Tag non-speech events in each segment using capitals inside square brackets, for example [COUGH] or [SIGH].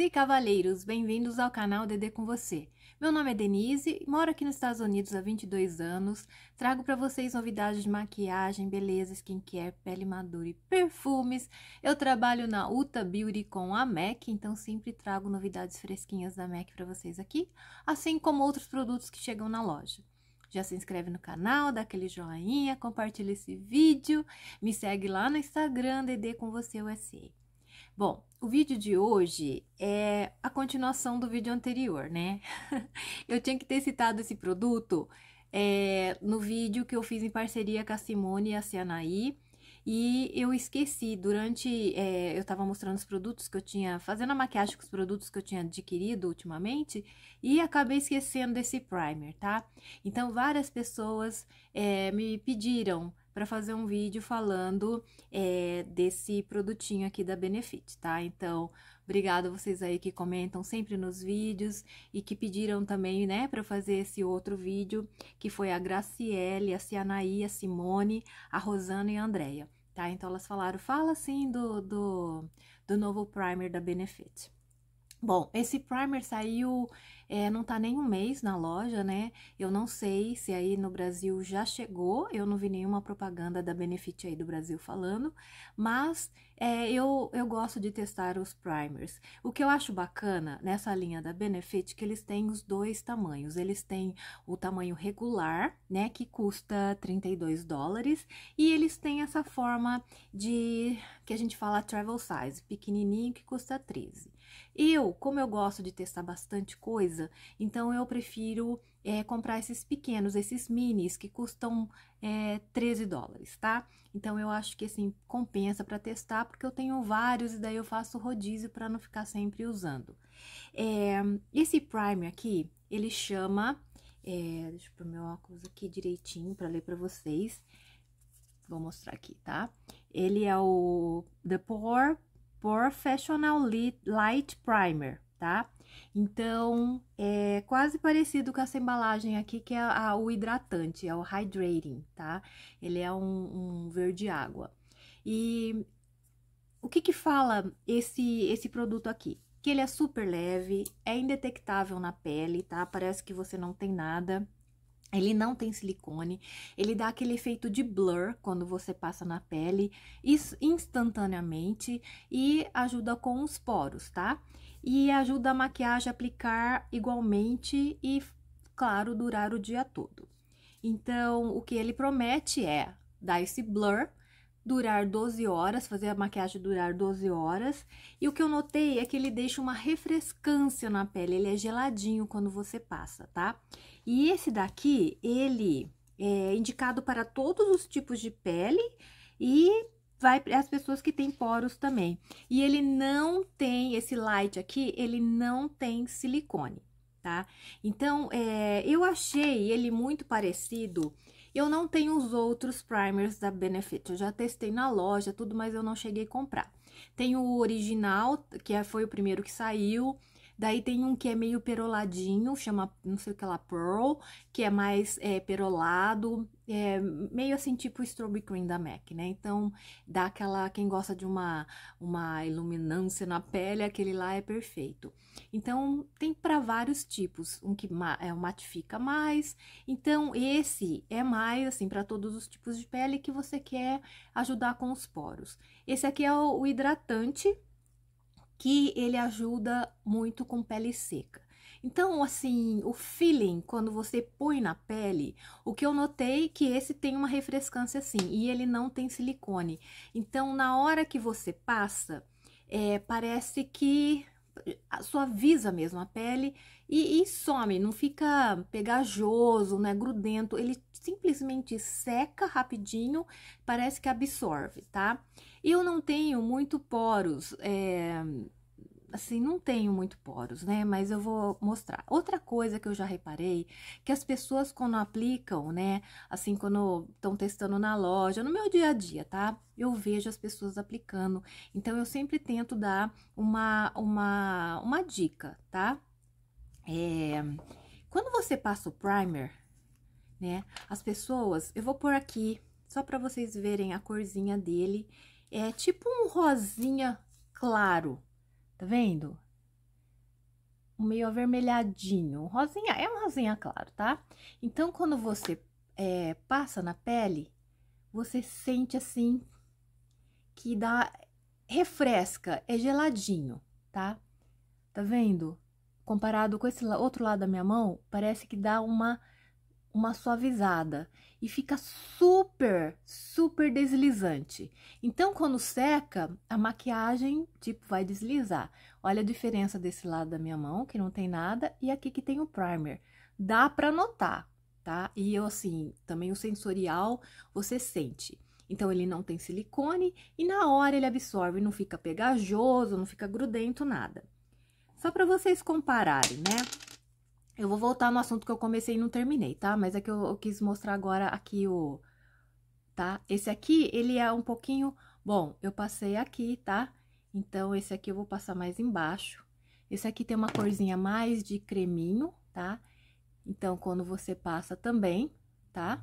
e cavaleiros, bem-vindos ao canal Dedê com você. Meu nome é Denise, moro aqui nos Estados Unidos há 22 anos. Trago para vocês novidades de maquiagem, beleza, skincare, pele madura e perfumes. Eu trabalho na Uta Beauty com a MAC, então sempre trago novidades fresquinhas da MAC para vocês aqui, assim como outros produtos que chegam na loja. Já se inscreve no canal, dá aquele joinha, compartilha esse vídeo, me segue lá no Instagram, Dedê com você USA. Bom, o vídeo de hoje é a continuação do vídeo anterior, né? [LAUGHS] eu tinha que ter citado esse produto é, no vídeo que eu fiz em parceria com a Simone e a Cianaí. E eu esqueci, durante. É, eu tava mostrando os produtos que eu tinha. Fazendo a maquiagem com os produtos que eu tinha adquirido ultimamente. E acabei esquecendo desse primer, tá? Então, várias pessoas é, me pediram para fazer um vídeo falando é, desse produtinho aqui da Benefit, tá? Então, obrigado a vocês aí que comentam sempre nos vídeos e que pediram também, né, para fazer esse outro vídeo, que foi a Graciele, a Cianaí, a Simone, a Rosana e a Andrea, tá? Então, elas falaram, fala sim do, do, do novo primer da Benefit. Bom, esse primer saiu é, não tá nem um mês na loja, né? Eu não sei se aí no Brasil já chegou, eu não vi nenhuma propaganda da Benefit aí do Brasil falando, mas é, eu, eu gosto de testar os primers. O que eu acho bacana nessa linha da Benefit é que eles têm os dois tamanhos. Eles têm o tamanho regular, né, que custa 32 dólares, e eles têm essa forma de que a gente fala travel size, pequenininho que custa 13. Eu, como eu gosto de testar bastante coisa, casa. Então eu prefiro é, comprar esses pequenos, esses minis, que custam é, eh, 13 dólares, tá? Então eu acho que assim compensa para testar, porque eu tenho vários e daí eu faço rodízio para não ficar sempre usando. É, esse primer aqui, ele chama. É, deixa eu pôr meu óculos aqui direitinho para ler para vocês. Vou mostrar aqui, tá? Ele é o The Pore Professional Light Primer, tá? Então, é quase parecido com essa embalagem aqui, que é a, o hidratante, é o hydrating, tá? Ele é um, um verde água. E o que que fala esse, esse produto aqui? Que ele é super leve, é indetectável na pele, tá? Parece que você não tem nada, ele não tem silicone, ele dá aquele efeito de blur quando você passa na pele instantaneamente e ajuda com os poros, tá? e ajuda a maquiagem a aplicar igualmente e, claro, durar o dia todo. Então, o que ele promete é dar esse blur, durar 12 horas, fazer a maquiagem durar 12 horas. E o que eu notei é que ele deixa uma refrescância na pele, ele é geladinho quando você passa, tá? E esse daqui, ele é indicado para todos os tipos de pele e vai as pessoas que têm poros também. E ele não tem, esse light aqui, ele não tem silicone, tá? Então, é, eu achei ele muito parecido... Eu não tenho os outros primers da Benefit, eu já testei na loja, tudo, mas eu não cheguei a comprar. Tem o original, que é, foi o primeiro que saiu, Daí tem um que é meio peroladinho, chama não sei o que lá, Pearl, que é mais é, perolado, é, meio assim tipo Strobe Cream da MAC, né? Então dá aquela, quem gosta de uma, uma iluminância na pele, aquele lá é perfeito. Então tem para vários tipos, um que é, matifica mais, então esse é mais assim para todos os tipos de pele que você quer ajudar com os poros. Esse aqui é o, o hidratante, que ele ajuda muito com pele seca. Então, assim, o feeling, quando você põe na pele, o que eu notei é que esse tem uma refrescância assim, e ele não tem silicone. Então, na hora que você passa, é, parece que suaviza mesmo a pele e, e, some, não fica pegajoso, né, grudento, ele simplesmente seca rapidinho, parece que absorve, tá? Tá? Eu não tenho muito poros, é, assim, não tenho muito poros, né? Mas eu vou mostrar. Outra coisa que eu já reparei, que as pessoas quando aplicam, né? Assim, quando estão testando na loja, no meu dia a dia, tá? Eu vejo as pessoas aplicando. Então, eu sempre tento dar uma, uma, uma dica, tá? É, quando você passa o primer, né? As pessoas, eu vou por aqui, só para vocês verem a corzinha dele é tipo um rosinha claro, tá vendo? Meio avermelhadinho. Rosinha é um rosinha claro, tá? Então, quando você é, passa na pele, você sente assim que dá refresca, é geladinho, tá? Tá vendo? Comparado com esse outro lado da minha mão, parece que dá uma uma suavizada e fica super, super deslizante. Então, quando seca, a maquiagem, tipo, vai deslizar. Olha a diferença desse lado da minha mão, que não tem nada, e aqui que tem o primer. Dá pra notar, tá? E eu, assim, também o sensorial você sente. Então, ele não tem silicone e na hora ele absorve, não fica pegajoso, não fica grudento, nada. Só para vocês compararem, né? Eu vou voltar no assunto que eu comecei e não terminei, tá? Mas é que eu, eu quis mostrar agora aqui o... Tá? Esse aqui, ele é um pouquinho... Bom, eu passei aqui, tá? Então, esse aqui eu vou passar mais embaixo. Esse aqui tem uma corzinha mais de creminho, tá? Então, quando você passa também, tá?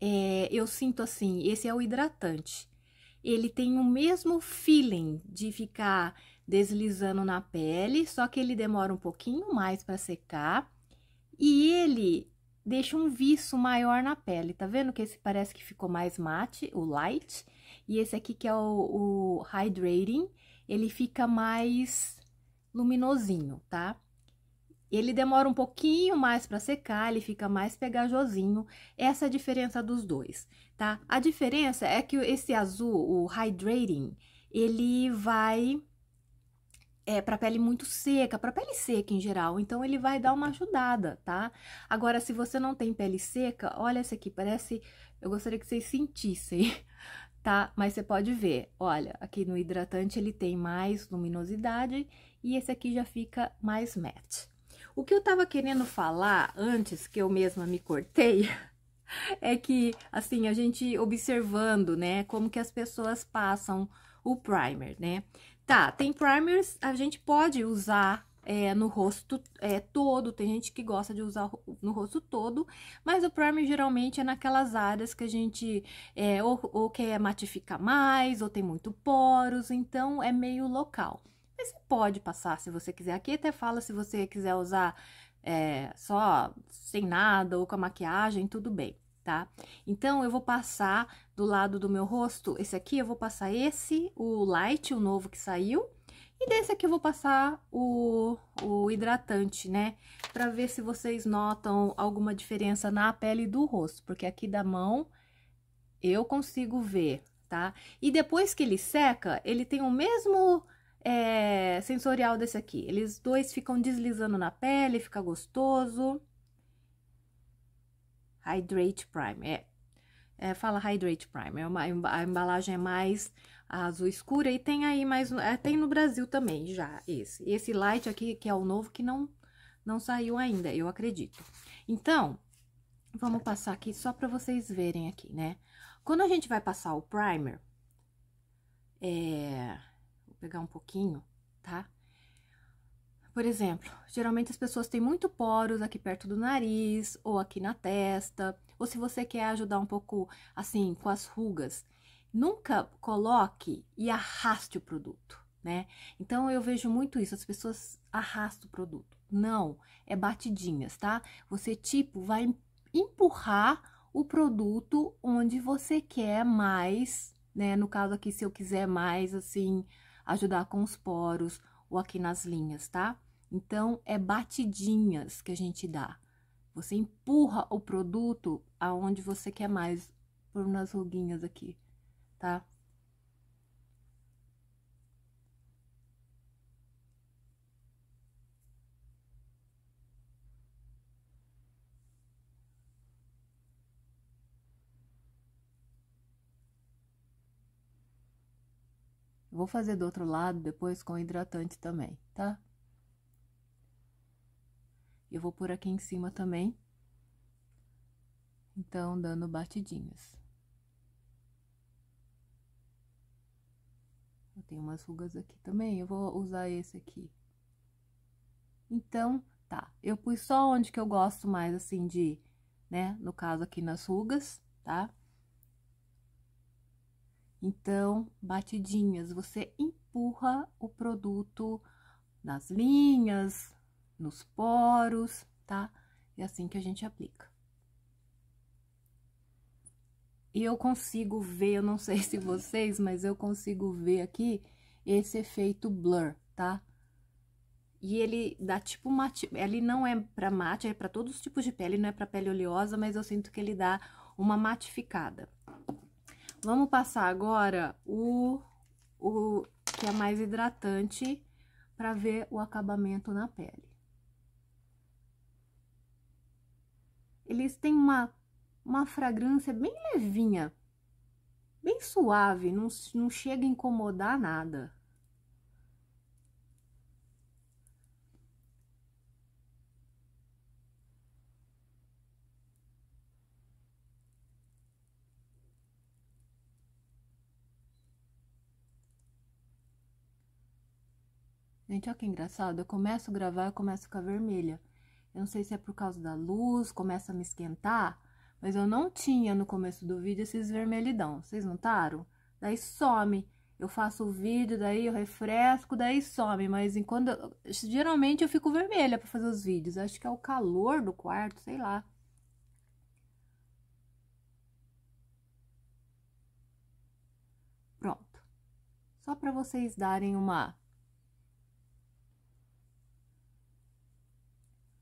É, eu sinto assim, esse é o hidratante. Ele tem o mesmo feeling de ficar deslizando na pele, só que ele demora um pouquinho mais para secar e ele deixa um viço maior na pele. Tá vendo que esse parece que ficou mais mate, o light, e esse aqui que é o, o hydrating, ele fica mais luminosinho, tá? Ele demora um pouquinho mais para secar, ele fica mais pegajosinho. Essa é a diferença dos dois, tá? A diferença é que esse azul, o hydrating, ele vai é, para pele muito seca, para pele seca em geral, então ele vai dar uma ajudada, tá? Agora, se você não tem pele seca, olha esse aqui, parece, eu gostaria que vocês sentissem, [LAUGHS] tá? Mas você pode ver, olha, aqui no hidratante ele tem mais luminosidade e esse aqui já fica mais matte. O que eu tava querendo falar antes que eu mesma me cortei [LAUGHS] é que, assim, a gente observando, né, como que as pessoas passam o primer, né? Tá, tem primers, a gente pode usar é, no rosto é, todo, tem gente que gosta de usar no rosto todo, mas o primer geralmente é naquelas áreas que a gente é, ou, ou quer matificar mais, ou tem muito poros, então é meio local. Mas você pode passar se você quiser, aqui até fala se você quiser usar é, só sem nada ou com a maquiagem, tudo bem tá? Então, eu vou passar do lado do meu rosto, esse aqui, eu vou passar esse, o light, o novo que saiu, e desse aqui eu vou passar o, o hidratante, né? Pra ver se vocês notam alguma diferença na pele do rosto, porque aqui da mão eu consigo ver, tá? E depois que ele seca, ele tem o mesmo é, sensorial desse aqui. Eles dois ficam deslizando na pele, fica gostoso. Hydrate Prime. É, é, fala Hydrate Prime. É uma, a embalagem é mais azul escura e tem aí mais... É, tem no Brasil também já esse. Esse light aqui, que é o novo, que não, não saiu ainda, eu acredito. Então, vamos passar aqui só pra vocês verem aqui, né? Quando a gente vai passar o primer, é... Vou pegar um pouquinho, tá? Tá? Por exemplo, geralmente as pessoas têm muito poros aqui perto do nariz ou aqui na testa, ou se você quer ajudar um pouco assim com as rugas, nunca coloque e arraste o produto, né? Então eu vejo muito isso, as pessoas arrastam o produto. Não, é batidinhas, tá? Você tipo vai empurrar o produto onde você quer mais, né? No caso aqui, se eu quiser mais assim ajudar com os poros ou aqui nas linhas, tá? Então, é batidinhas que a gente dá. Você empurra o produto aonde você quer mais, por nas ruguinhas aqui, tá? Vou fazer do outro lado depois com hidratante também, tá? Eu vou por aqui em cima também. Então, dando batidinhas. Eu tenho umas rugas aqui também, eu vou usar esse aqui. Então, tá. Eu pus só onde que eu gosto mais, assim, de, né, no caso aqui nas rugas, tá? Então, batidinhas, você empurra o produto nas linhas, nos poros, tá? É assim que a gente aplica. E eu consigo ver, eu não sei se vocês, mas eu consigo ver aqui esse efeito blur, tá? E ele dá tipo mate, ele não é para mate, é para todos os tipos de pele, não é para pele oleosa, mas eu sinto que ele dá uma matificada. Vamos passar agora o, o que é mais hidratante para ver o acabamento na pele. Eles têm uma, uma fragrância bem levinha, bem suave, não, não chega a incomodar nada. gente, olha que engraçado, eu começo a gravar, eu começo a ficar vermelha. Eu não sei se é por causa da luz, começa a me esquentar, mas eu não tinha no começo do vídeo esses vermelhidão, vocês notaram? Daí some, eu faço o vídeo, daí eu refresco, daí some, mas enquanto, geralmente eu fico vermelha para fazer os vídeos, acho que é o calor do quarto, sei lá. Pronto, só para vocês darem uma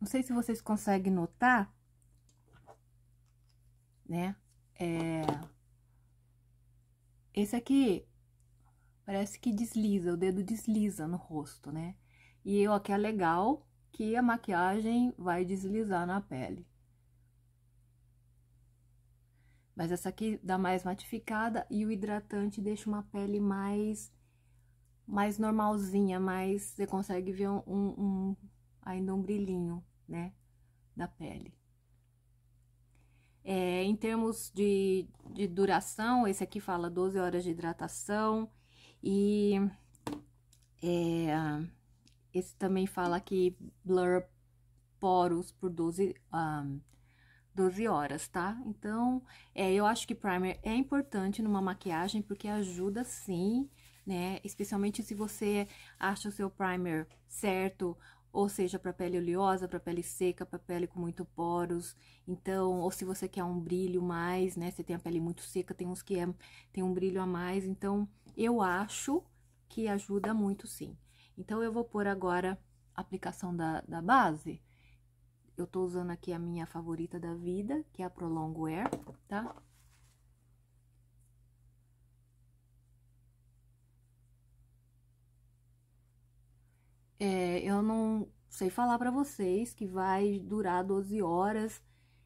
Não sei se vocês conseguem notar, né? É... Esse aqui parece que desliza, o dedo desliza no rosto, né? E eu aqui é legal que a maquiagem vai deslizar na pele. Mas essa aqui dá mais matificada e o hidratante deixa uma pele mais mais normalzinha, mais você consegue ver um, um, um ainda um brilhinho né, da pele. É, em termos de, de duração, esse aqui fala 12 horas de hidratação e é, esse também fala que blur poros por 12, um, 12 horas, tá? Então, é, eu acho que primer é importante numa maquiagem porque ajuda sim, né? Especialmente se você acha o seu primer certo ou seja, para pele oleosa, para pele seca, para pele com muito poros. Então, ou se você quer um brilho mais, né? Você tem a pele muito seca, tem uns que é, tem um brilho a mais. Então, eu acho que ajuda muito, sim. Então, eu vou pôr agora a aplicação da, da base. Eu tô usando aqui a minha favorita da vida, que é a Prolongo tá? eu não sei falar para vocês que vai durar 12 horas.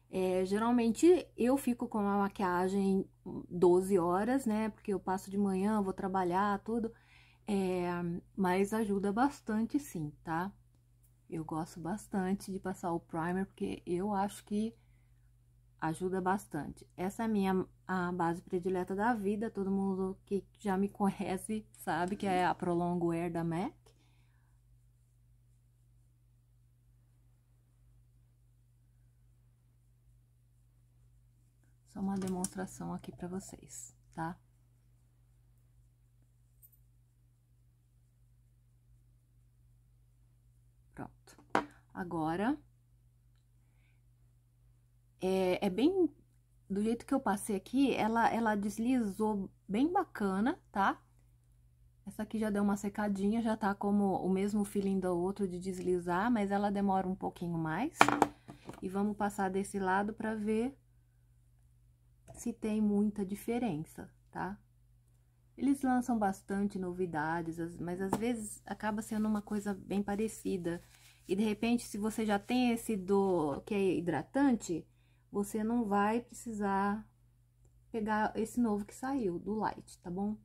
É, geralmente eu fico com a maquiagem 12 horas, né? Porque eu passo de manhã, vou trabalhar, tudo. É, mas ajuda bastante sim, tá? Eu gosto bastante de passar o primer, porque eu acho que ajuda bastante. Essa é a minha a base predileta da vida, todo mundo que já me conhece sabe que é a Prolongo Air da MAC. Só uma demonstração aqui para vocês, tá? Pronto. Agora, é, é bem do jeito que eu passei aqui, ela, ela deslizou bem bacana, tá? Essa aqui já deu uma secadinha, já tá como o mesmo feeling do outro de deslizar, mas ela demora um pouquinho mais. E vamos passar desse lado pra ver se tem muita diferença, tá? Eles lançam bastante novidades, mas às vezes acaba sendo uma coisa bem parecida. E de repente, se você já tem esse do que é hidratante, você não vai precisar pegar esse novo que saiu, do light, tá bom?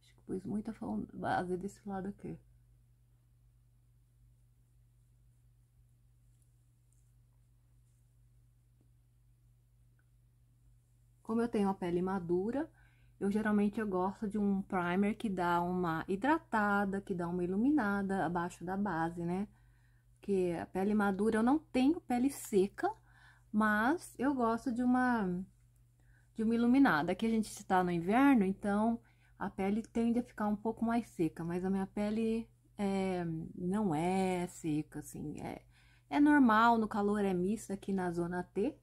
Acho que pus muita base desse lado aqui. Como eu tenho a pele madura, eu geralmente eu gosto de um primer que dá uma hidratada, que dá uma iluminada abaixo da base, né? Porque a pele madura, eu não tenho pele seca, mas eu gosto de uma de uma iluminada. Aqui a gente está no inverno, então a pele tende a ficar um pouco mais seca, mas a minha pele é, não é seca, assim, é, é normal, no calor é mista aqui na zona T,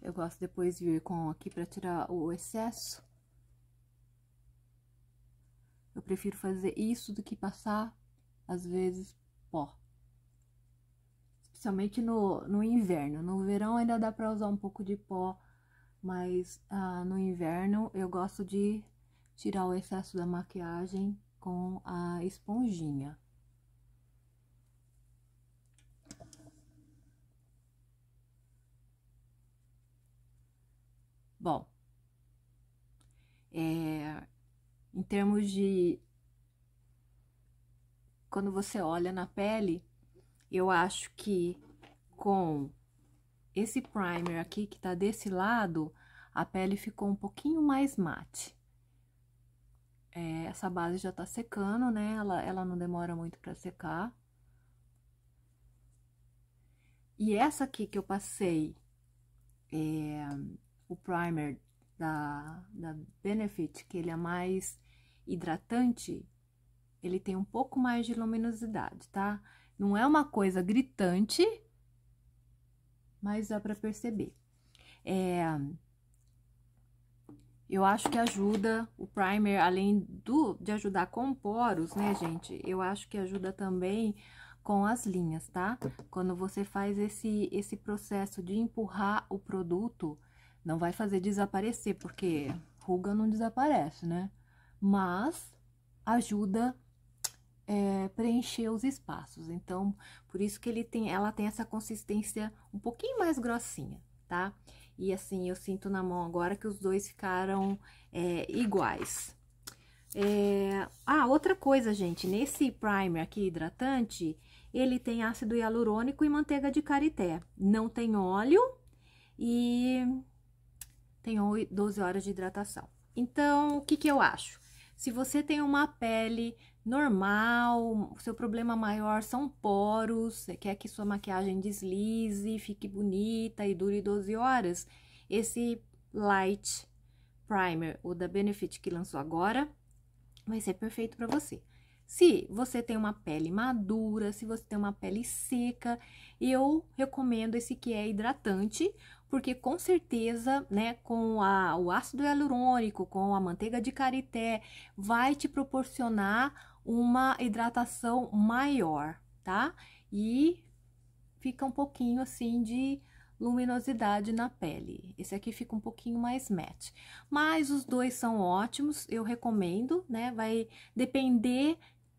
Eu gosto depois de vir com aqui para tirar o excesso. Eu prefiro fazer isso do que passar, às vezes, pó. Especialmente no, no inverno. No verão ainda dá para usar um pouco de pó, mas ah, no inverno eu gosto de tirar o excesso da maquiagem com a esponjinha. termos de quando você olha na pele, eu acho que com esse primer aqui que tá desse lado, a pele ficou um pouquinho mais mate. É, essa base já tá secando, né? Ela, ela não demora muito pra secar. E essa aqui que eu passei, é, o primer da, da Benefit, que ele é mais hidratante, ele tem um pouco mais de luminosidade, tá? Não é uma coisa gritante, mas dá para perceber. É, eu acho que ajuda o primer, além do, de ajudar com poros, né, gente? Eu acho que ajuda também com as linhas, tá? Quando você faz esse, esse processo de empurrar o produto, não vai fazer desaparecer, porque ruga não desaparece, né? mas ajuda é, preencher os espaços. Então, por isso que ele tem, ela tem essa consistência um pouquinho mais grossinha, tá? E assim, eu sinto na mão agora que os dois ficaram é, iguais. É... Ah, outra coisa, gente, nesse primer aqui hidratante, ele tem ácido hialurônico e manteiga de karité. Não tem óleo e tem 12 horas de hidratação. Então, o que que eu acho? Se você tem uma pele normal, seu problema maior são poros, você quer que sua maquiagem deslize, fique bonita e dure 12 horas, esse Light Primer, o da Benefit que lançou agora, vai ser perfeito para você. Se você tem uma pele madura, se você tem uma pele seca, eu recomendo esse que é hidratante, porque com certeza, né, com a, o ácido hialurônico, com a manteiga de karité, vai te proporcionar uma hidratação maior, tá? E fica um pouquinho assim de luminosidade na pele. Esse aqui fica um pouquinho mais matte. Mas os dois são ótimos, eu recomendo, né? Vai depender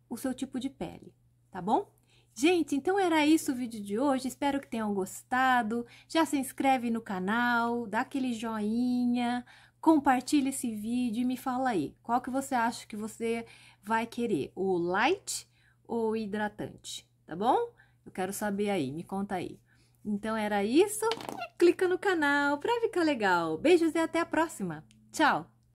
o seu tipo de pele, tá bom? Gente, então era isso o vídeo de hoje, espero que tenham gostado. Já se inscreve no canal, dá aquele joinha, compartilha esse vídeo e me fala aí, qual que você acha que você vai querer, o light ou o hidratante, tá bom? Eu quero saber aí, me conta aí. Então era isso, e clica no canal pra ficar legal. Beijos e até a próxima. Tchau!